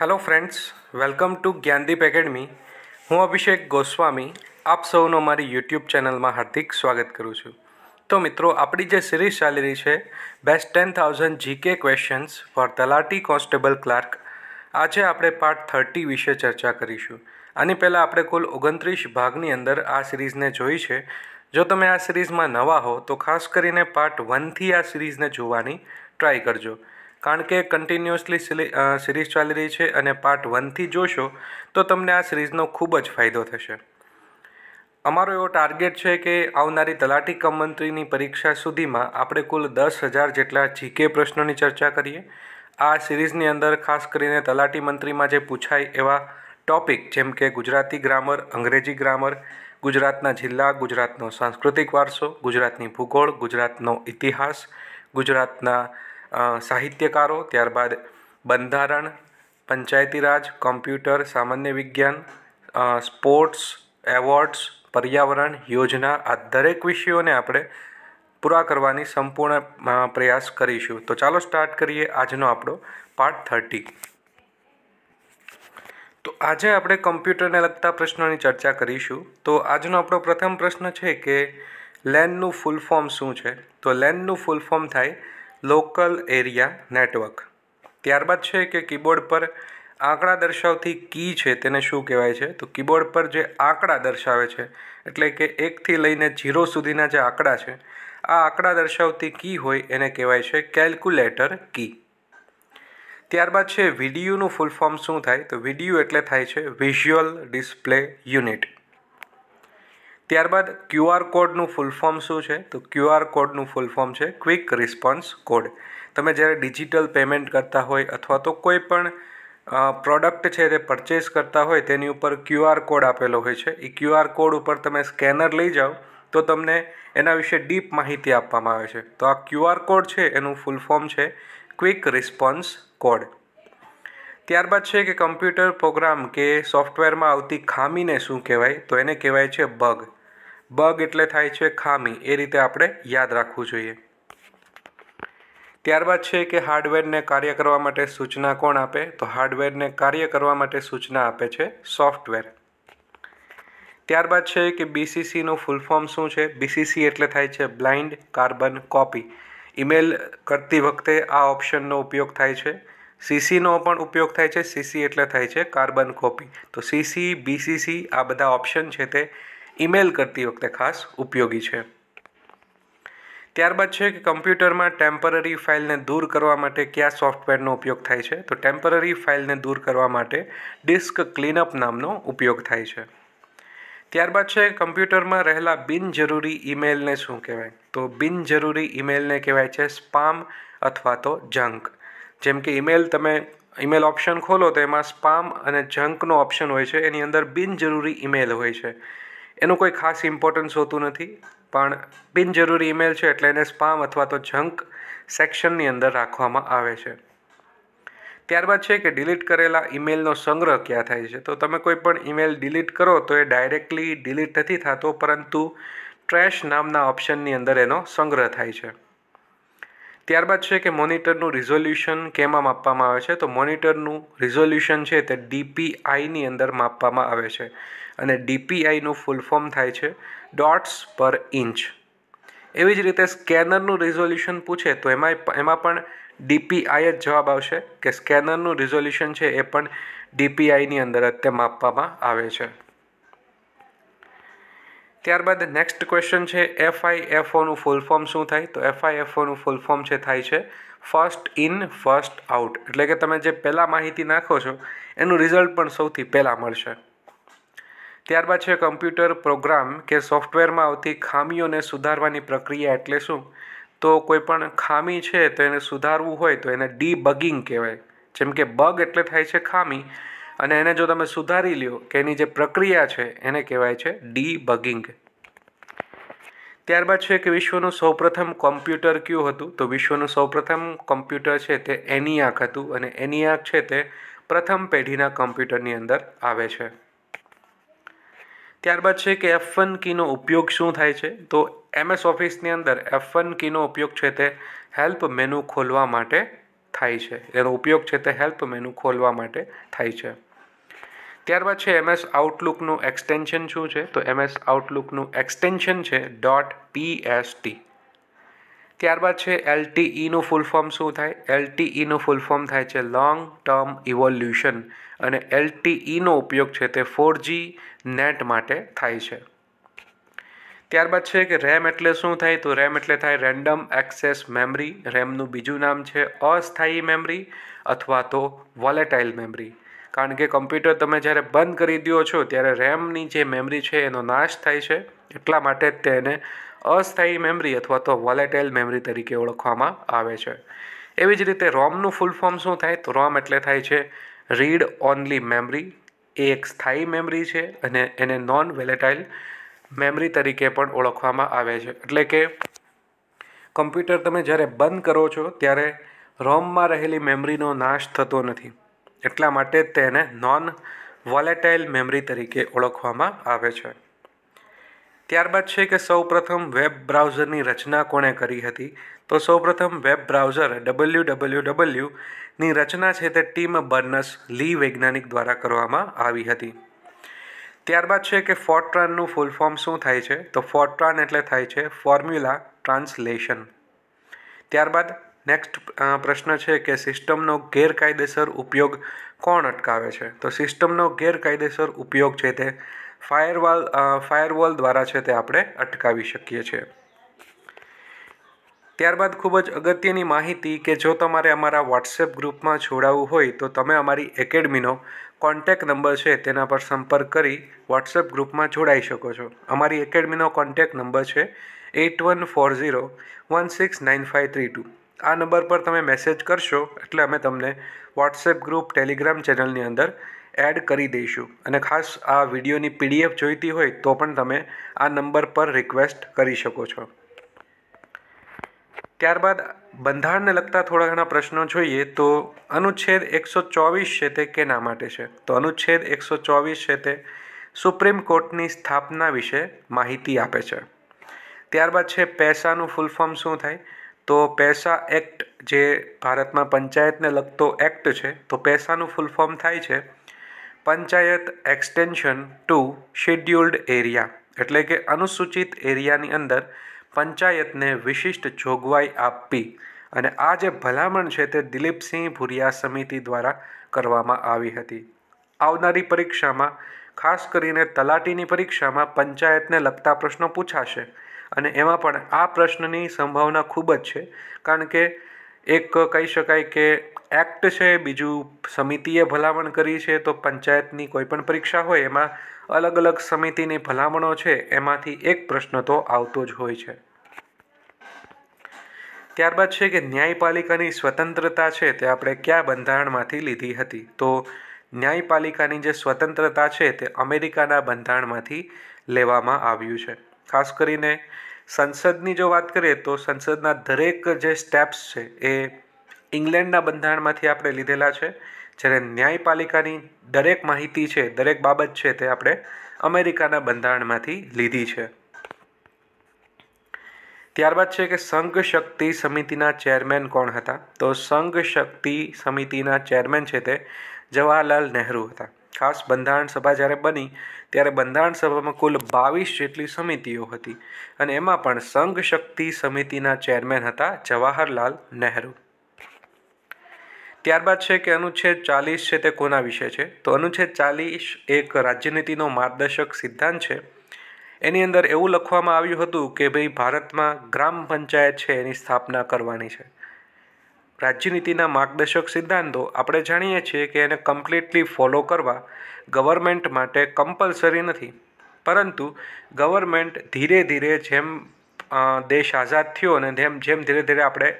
hello friends welcome to Gyandeep Academy હું અભિષેક ગોસ્વામી આપ સૌનો મારી યુટ્યુબ ચેનલમાં હાર્દિક સ્વાગત કરું છું તો મિત્રો આપણી જે સિરીઝ ચાલી રહી છે best ten thousand GK questions for Talati constable clerk આજે આપણે પાર્ટ થર્ટી વિશે ચર્ચા કરીશું આની પહેલાં આપણે કુલ ઓગણત્રીસ ભાગની અંદર આ સિરીઝને જોઈ છે જો તમે આ સિરીઝમાં નવા હો તો ખાસ કરીને પાર્ટ વનથી આ સિરીઝને જોવાની ટ્રાય કરજો કારણ કે કન્ટિન્યુઅસલી સિરીઝ ચાલી રહી છે અને પાર્ટ વનથી જોશો તો તમને આ સિરીઝનો ખૂબ જ ફાયદો થશે અમારો એવો ટાર્ગેટ છે કે આવનારી તલાટી કમ મંત્રીની પરીક્ષા સુધીમાં આપણે કુલ દસ હજાર જેટલા જીકે પ્રશ્નોની ચર્ચા કરીએ આ સિરીઝની અંદર ખાસ કરીને તલાટી મંત્રીમાં જે પૂછાય એવા ટોપિક જેમ કે ગુજરાતી ગ્રામર અંગ્રેજી ગ્રામર ગુજરાતના જિલ્લા ગુજરાતનો સાંસ્કૃતિક વારસો ગુજરાતની ભૂગોળ ગુજરાતનો ઇતિહાસ ગુજરાતના સાહિત્યકારો ત્યારબાદ બંધારણ પંચાયતીરાજ કોમ્પ્યુટર સામાન્ય વિજ્ઞાન સ્પોર્ટ્સ એવોર્ડ્સ પર્યાવરણ યોજના આ દરેક વિષયોને આપણે પૂરા કરવાની સંપૂર્ણ પ્રયાસ કરીશું તો ચાલો સ્ટાર્ટ કરીએ આજનો આપણો પાર્ટ થર્ટી તો આજે આપણે કમ્પ્યુટરને લગતા પ્રશ્નોની ચર્ચા કરીશું તો આજનો આપણો પ્રથમ પ્રશ્ન છે કે લેનનું ફૂલ ફોર્મ શું છે તો લેનનું ફૂલ ફોર્મ થાય લોકલ એરિયા નેટવર્ક ત્યારબાદ છે કે કીબોર્ડ પર આંકડા દર્શાવતી કી છે તેને શું કહેવાય છે તો કીબોર્ડ પર જે આંકડા દર્શાવે છે એટલે કે એકથી લઈને જીરો સુધીના જે આંકડા છે આ આંકડા દર્શાવતી કી હોય એને કહેવાય છે કેલ્ક્યુલેટર કી ત્યારબાદ છે વિડીયોનું ફૂલ ફોર્મ શું થાય તો વિડીયો એટલે થાય છે વિઝ્યુઅલ ડિસ્પ્લે યુનિટ ત્યારબાદ ક્યુઆર કોડનું ફૂલ ફોર્મ શું છે તો ક્યુઆર કોડનું ફૂલ ફોર્મ છે ક્વિક રિસ્પોન્સ કોડ તમે જ્યારે ડિજિટલ પેમેન્ટ કરતા હોય અથવા તો કોઈ પણ પ્રોડક્ટ છે તે પરચેસ કરતા હોય તેની ઉપર ક્યુઆર કોડ આપેલો હોય છે એ ક્યુઆર કોડ ઉપર તમે સ્કેનર લઈ જાઓ તો તમને એના વિશે ડીપ માહિતી આપવામાં આવે છે તો આ ક્યુઆર કોડ છે એનું ફૂલ ફોર્મ છે ક્વિક રિસ્પોન્સ કોડ ત્યારબાદ છે કે કમ્પ્યુટર પ્રોગ્રામ કે સોફ્ટવેરમાં આવતી ખામીને શું કહેવાય તો એને કહેવાય છે બગ બગ એટલે થાય છે ખામી એ રીતે આપણે યાદ રાખવું જોઈએ ત્યારબાદ છે કે હાર્ડવેરને કાર્ય કરવા માટે સૂચના કોણ આપે તો હાર્ડવેરને કાર્ય કરવા માટે સૂચના આપે છે સોફ્ટવેર ત્યારબાદ છે કે બીસીસીનું ફૂલ ફોર્મ શું છે બીસીસી એટલે થાય છે બ્લાઇન્ડ કાર્બન કોપી ઇમેલ કરતી વખતે આ ઓપ્શનનો ઉપયોગ થાય છે સીસીનો પણ ઉપયોગ થાય છે સીસી એટલે થાય છે કાર્બન કોપી તો સીસી બીસીસી આ બધા ઓપ્શન છે તે ઈમેલ કરતી વખતે ખાસ ઉપયોગી છે ત્યારબાદ છે કે કમ્પ્યુટરમાં ટેમ્પરરી ફાઇલને દૂર કરવા માટે કયા સોફ્ટવેરનો ઉપયોગ થાય છે તો ટેમ્પરરી ફાઇલને દૂર કરવા માટે ડિસ્ક ક્લીનઅપ નામનો ઉપયોગ થાય છે ત્યારબાદ છે કમ્પ્યુટરમાં રહેલા બિનજરૂરી ઈમેલને શું કહેવાય તો બિનજરૂરી ઈમેલને કહેવાય છે સ્પામ અથવા તો જંક જેમ કે ઈમેલ તમે ઇમેલ ઓપ્શન ખોલો તો એમાં સ્પામ અને જંકનો ઓપ્શન હોય છે એની અંદર બિનજરૂરી ઈમેલ હોય છે એનું કોઈ ખાસ ઇમ્પોર્ટન્સ હોતું નથી પણ બિનજરૂરી ઈમેલ છે એટલે એને સ્પામ અથવા તો જંક સેક્શનની અંદર રાખવામાં આવે છે ત્યારબાદ છે કે ડિલીટ કરેલા ઈમેલનો સંગ્રહ ક્યાં થાય છે તો તમે કોઈ પણ ઈમેલ ડિલીટ કરો તો એ ડાયરેક્ટલી ડિલીટ નથી થતો પરંતુ ટ્રેશ નામના ઓપ્શનની અંદર એનો સંગ્રહ થાય છે ત્યારબાદ છે કે મોનિટરનું રિઝોલ્યુશન કેમાં માપવામાં આવે છે તો મોનિટરનું રિઝોલ્યુશન છે તે ડીપીઆઈની અંદર માપવામાં આવે છે અને ડીપીઆઈનું ફૂલ ફોર્મ થાય છે ડોટ્સ પર ઇંચ એવી જ રીતે સ્કેનરનું રિઝોલ્યુશન પૂછે તો એમાં એમાં પણ ડીપીઆઈ જ જવાબ આવશે કે સ્કેનરનું રિઝોલ્યુશન છે એ પણ ડીપીઆઈની અંદર અત્યારે માપવામાં આવે છે ત્યારબાદ નેક્સ્ટ ક્વેશ્ચન છે એફઆઈ એફઓનું ફૂલ ફોર્મ શું થાય તો એફઆઈ એફઓનું ફૂલ ફોર્મ છે થાય છે ફર્સ્ટ ઇન ફર્સ્ટ આઉટ એટલે કે તમે જે પહેલાં માહિતી નાખો છો એનું રિઝલ્ટ પણ સૌથી પહેલાં મળશે ત્યારબાદ છે કમ્પ્યુટર પ્રોગ્રામ કે સોફ્ટવેરમાં આવતી ખામીઓને સુધારવાની પ્રક્રિયા એટલે શું તો કોઈ પણ ખામી છે તો એને સુધારવું હોય તો એને ડી બગિંગ કહેવાય જેમ કે બગ એટલે થાય છે ખામી અને એને જો તમે સુધારી લ્યો કે એની જે પ્રક્રિયા છે એને કહેવાય છે ડી બગિંગ ત્યારબાદ છે કે વિશ્વનું સૌપ્રથમ કોમ્પ્યુટર કયું હતું તો વિશ્વનું સૌપ્રથમ કોમ્પ્યુટર છે તે એનિયાક હતું અને એનિયાક છે તે પ્રથમ પેઢીના કોમ્પ્યુટરની અંદર આવે છે ત્યારબાદ છે કે એફ વન કીનો ઉપયોગ શું થાય છે તો એમએસ ઓફિસની અંદર એફ વન કીનો ઉપયોગ છે તે હેલ્પ મેનુ ખોલવા માટે થાય છે એનો ઉપયોગ છે તે હેલ્પ મેનુ ખોલવા માટે થાય છે ત્યારબાદ છે એમએસ આઉટલુકનું એક્સટેન્શન શું છે તો એમએસ આઉટલુકનું એક્સટેન્શન છે ડોટ પીએસટી ત્યારબાદ છે એલટીઈનું ફૂલ ફોર્મ શું થાય એલટીઈનું ફૂલ ફોર્મ થાય છે લોંગ ટર્મ ઇવોલ્યુશન અને એલટીઈનો e ઉપયોગ છે તે ફોર જી નેટ માટે થાય છે ત્યારબાદ છે કે રેમ એટલે શું થાય તો રેમ એટલે થાય રેન્ડમ એક્સેસ મેમરી રેમનું બીજું નામ છે અસ્થાયી મેમરી અથવા તો વોલેટાઇલ મેમરી કારણ કે કમ્પ્યુટર તમે જ્યારે બંધ કરી દો છો ત્યારે રેમની જે મેમરી છે એનો નાશ થાય છે એટલા માટે જ તેને અસ્થાયી મેમરી અથવા તો વોલેટાઇલ મેમરી તરીકે ઓળખવામાં આવે છે એવી જ રીતે રોમનું ફૂલ ફોર્મ શું થાય તો રોમ એટલે થાય છે રીડ ઓનલી મેમરી એ એક સ્થાયી મેમરી છે અને એને નોન વેલેટાઇલ મેમરી તરીકે પણ ઓળખવામાં આવે છે એટલે કે કમ્પ્યુટર તમે જ્યારે બંધ કરો છો ત્યારે રોમમાં રહેલી મેમરીનો નાશ થતો નથી એટલા માટે તેને નોન વોલેટાઇલ મેમરી તરીકે ઓળખવામાં આવે છે ત્યારબાદ છે કે સૌપ્રથમ વેબ બ્રાઉઝરની રચના કોણે કરી હતી તો સૌપ્રથમ વેબ બ્રાઉઝર ડબલ્યુ ડબલ્યુ ડબલ્યુની રચના છે તે ટીમ બર્નસ લી વૈજ્ઞાનિક દ્વારા કરવામાં આવી હતી ત્યારબાદ છે કે ફોર્ટ્રાનનું ફૂલ ફોર્મ શું થાય છે તો ફોર્ટ્રાન એટલે થાય છે ફોર્મ્યુલા ટ્રાન્સલેશન ત્યારબાદ નેક્સ્ટ પ્રશ્ન છે કે સિસ્ટમનો ગેરકાયદેસર ઉપયોગ કોણ અટકાવે છે તો સિસ્ટમનો ગેરકાયદેસર ઉપયોગ છે તે ફાયરવાલ ફાયરવોલ દ્વારા છે તે આપણે અટકાવી શકીએ છીએ ત્યારબાદ ખૂબ જ અગત્યની માહિતી કે જો તમારે અમારા વોટ્સએપ ગ્રુપમાં જોડાવવું હોય તો તમે અમારી એકેડમીનો કોન્ટેક નંબર છે તેના પર સંપર્ક કરી વોટ્સએપ ગ્રુપમાં જોડાઈ શકો છો અમારી એકેડમીનો કોન્ટેક નંબર છે eight one four zero one six nine five three two આ નંબર પર તમે મેસેજ કરશો એટલે અમે તમને વોટ્સએપ ગ્રુપ ટેલિગ્રામ ચેનલની અંદર એડ કરી દઈશું અને ખાસ આ વિડીયોની પીડીએફ જોઈતી હોય તો પણ તમે આ નંબર પર રિક્વેસ્ટ કરી શકો છો ત્યારબાદ બંધારણને લગતા થોડા ઘણા પ્રશ્નો જોઈએ તો અનુચ્છેદ એકસો ચોવીસ છે તે કેના માટે છે તો અનુચ્છેદ એકસો ચોવીસ છે તે સુપ્રીમ કોર્ટની સ્થાપના વિશે માહિતી આપે છે ત્યારબાદ છે પૈસાનું ફૂલ ફોર્મ શું થાય તો પૈસા એક્ટ જે ભારતમાં પંચાયતને લગતો એક્ટ છે તો પૈસાનું ફૂલ ફોર્મ થાય છે panchayat extension to scheduled area એટલે કે અનુસૂચિત એરિયાની અંદર પંચાયતને વિશિષ્ટ જોગવાઈ આપવી અને આ જે ભલામણ છે તે દિલીપસિંહ ભુરિયા સમિતિ દ્વારા કરવામાં આવી હતી આવનારી પરીક્ષામાં ખાસ કરીને તલાટીની પરીક્ષામાં પંચાયતને લગતા પ્રશ્નો પૂછાશે અને એમાં પણ આ પ્રશ્નની સંભાવના ખૂબ જ છે કારણ કે એક કહી શકાય કે એક્ટ છે બીજું સમિતિએ ભલામણ કરી છે તો પંચાયતની કોઈપણ પરીક્ષા હોય એમાં અલગ અલગ સમિતિની ભલામણો છે એમાંથી એક પ્રશ્ન તો આવતો જ હોય છે ત્યારબાદ છે કે ન્યાયપાલિકાની સ્વતંત્રતા છે તે આપણે કયા બંધારણમાંથી લીધી હતી તો ન્યાયપાલિકાની જે સ્વતંત્રતા છે તે અમેરિકાના બંધારણમાંથી લેવામાં આવ્યું છે ખાસ કરીને સંસદની જો વાત કરીએ તો સંસદના દરેક જે સ્ટેપ્સ છે એ ઇંગ્લેન્ડના બંધારણમાંથી આપણે લીધેલા છે જ્યારે ન્યાયપાલિકાની દરેક માહિતી છે દરેક બાબત છે તે આપણે અમેરિકાના બંધારણમાંથી લીધી છે ત્યારબાદ છે કે સંઘ શક્તિ સમિતિના ચેરમેન કોણ હતા તો સંઘ શક્તિ સમિતિના ચેરમેન છે તે જવાહરલાલ નહેરુ હતા ખાસ બંધારણ સભા જ્યારે બની ત્યારે બંધારણ સભામાં કુલ બાવીસ જેટલી સમિતિઓ હતી અને એમાં પણ સંઘ શક્તિ સમિતિના ચેરમેન હતા જવાહરલાલ નહેરુ ત્યારબાદ છે કે અનુચ્છેદ ચાલીસ છે તે કોના વિશે છે તો અનુચ્છેદ ચાલીસ એક રાજ્યનીતિનો માર્ગદર્શક સિદ્ધાંત છે એની અંદર એવું લખવામાં આવ્યું હતું કે ભાઈ ભારતમાં ગ્રામ પંચાયત છે એની સ્થાપના કરવાની છે રાજ્યનીતિના માર્ગદર્શક સિદ્ધાંતો આપણે જાણીએ છીએ કે એને કમ્પ્લીટલી ફોલો કરવા ગવર્મેન્ટ માટે કમ્પલસરી નથી પરંતુ ગવર્મેન્ટ ધીરે ધીરે જેમ દેશ આઝાદ થયો અને જેમ જેમ ધીરે ધીરે આપણે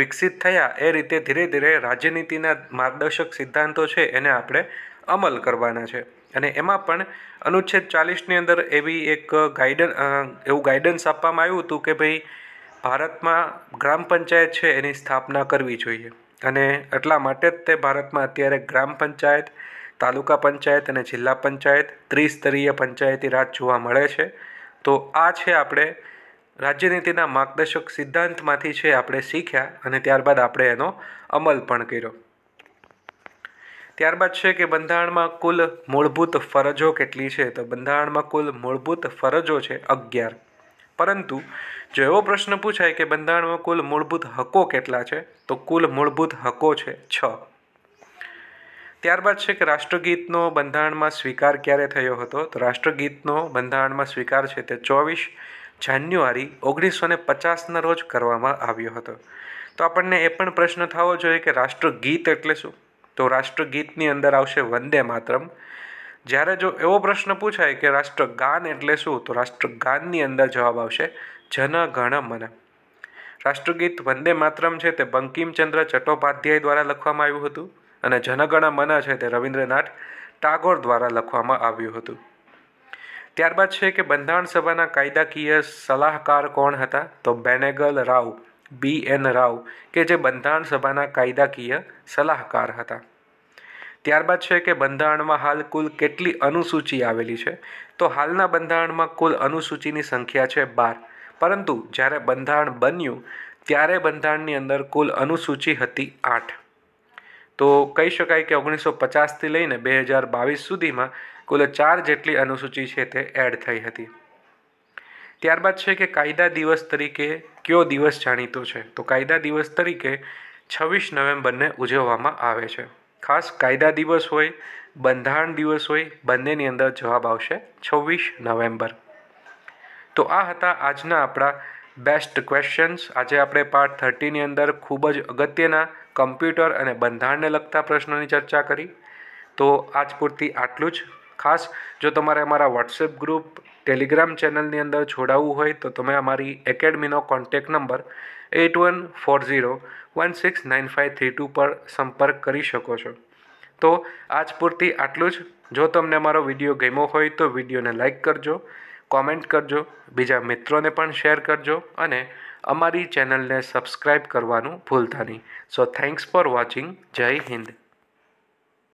વિકસિત થયા એ રીતે ધીરે ધીરે રાજનીતિના માર્ગદર્શક સિદ્ધાંતો છે એને આપણે અમલ કરવાના છે અને એમાં પણ અનુચ્છેદ ચાલીસની અંદર એવી એક ગાઈડન એવું ગાઈડન્સ આપવામાં આવ્યું હતું કે ભાઈ ભારતમાં ગ્રામ પંચાયત છે એની સ્થાપના કરવી જોઈએ અને એટલા માટે જ તે ભારતમાં અત્યારે ગ્રામ પંચાયત તાલુકા પંચાયત અને જિલ્લા પંચાયત ત્રિસ્તરીય પંચાયતી રાજ જોવા મળે છે તો આ છે આપણે રાજ્યનીતિના માર્ગદર્શક સિદ્ધાંતમાંથી છે આપણે શીખ્યા અને ત્યારબાદ આપણે એનો અમલ પણ કર્યો ત્યારબાદ છે કે બંધારણમાં કુલ મૂળભૂત ફરજો કેટલી છે તો બંધારણમાં કુલ મૂળભૂત ફરજો છે અગિયાર પરંતુ જો એવો પ્રશ્ન પૂછાય કે બંધારણમાં કુલ મૂળભૂત હકો કેટલા છે તો કુલ મૂળભૂત હકો છે છ ત્યારબાદ છે કે રાષ્ટ્રગીતનો બંધારણમાં સ્વીકાર ક્યારે થયો હતો તો રાષ્ટ્રગીતનો બંધારણમાં સ્વીકાર છે તે ચોવીસ જાન્યુઆરી ઓગણીસો ને પચાસના રોજ કરવામાં આવ્યો હતો તો આપણને એ પણ પ્રશ્ન થવો જોઈએ કે રાષ્ટ્રગીત એટલે શું તો રાષ્ટ્રગીતની અંદર આવશે વંદે માતરમ જ્યારે જો એવો પ્રશ્ન પૂછાય કે રાષ્ટ્રગાન એટલે શું તો રાષ્ટ્રગાનની અંદર જવાબ આવશે જન ગણ મન રાષ્ટ્રગીત વંદે માતરમ છે તે બંકિમચંદ્ર ચટ્ટોપાધ્યાય દ્વારા લખવામાં આવ્યું હતું અને જનગણ મન છે તે રવિન્દ્રનાથ ટાગોર દ્વારા લખવામાં આવ્યું હતું ત્યારબાદ છે કે બંધારણ સભાના કાયદાકીય સલાહકાર કોણ હતા તો બેનેગલ રાવ બી એન રાવ કે જે બંધારણ સભાના કાયદાકીય સલાહકાર હતા ત્યારબાદ છે કે બંધારણમાં હાલ કુલ કેટલી અનુસૂચિ આવેલી છે તો હાલના બંધારણમાં કુલ અનુસૂચિની સંખ્યા છે બાર પરંતુ જ્યારે બંધારણ બન્યું ત્યારે બંધારણની અંદર કુલ અનુસૂચિ હતી આઠ તો કહી શકાય કે ઓગણીસો પચાસથી લઈને બે હજાર બાવીસ સુધીમાં કુલ ચાર જેટલી અનુસૂચિ છે તે એડ થઈ હતી ત્યારબાદ છે કે કાયદા દિવસ તરીકે કયો દિવસ જાણીતો છે તો કાયદા દિવસ તરીકે છવ્વીસ નવેમ્બરને ઉજવવામાં આવે છે ખાસ કાયદા દિવસ હોય બંધારણ દિવસ હોય બંનેની અંદર જવાબ આવશે છવ્વીસ નવેમ્બર તો આ હતા આજના આપણા બેસ્ટ ક્વેશ્ચન્સ આજે આપણે પાર્ટ થર્ટીની અંદર ખૂબ જ અગત્યના કમ્પ્યુટર અને બંધારણને લગતા પ્રશ્નોની ચર્ચા કરી તો આજ પૂરતી આટલું જ ખાસ જો તમારે અમારા વોટ્સએપ ગ્રુપ ટેલિગ્રામ ચેનલની અંદર છોડાવવું હોય તો તમે અમારી એકેડમીનો contact number eight one four zero one six nine five three two પર સંપર્ક કરી શકો છો તો આજ પૂરતી આટલું જ જો તમને અમારો વિડીયો ગમ્યો હોય તો વિડીયોને લાઇક કરજો કોમેન્ટ કરજો બીજા મિત્રોને પણ શેર કરજો અને અમારી ચેનલને સબસ્ક્રાઈબ કરવાનું ભૂલતા નહીં સો થેન્ક્સ ફોર વોચિંગ જય હિન્દ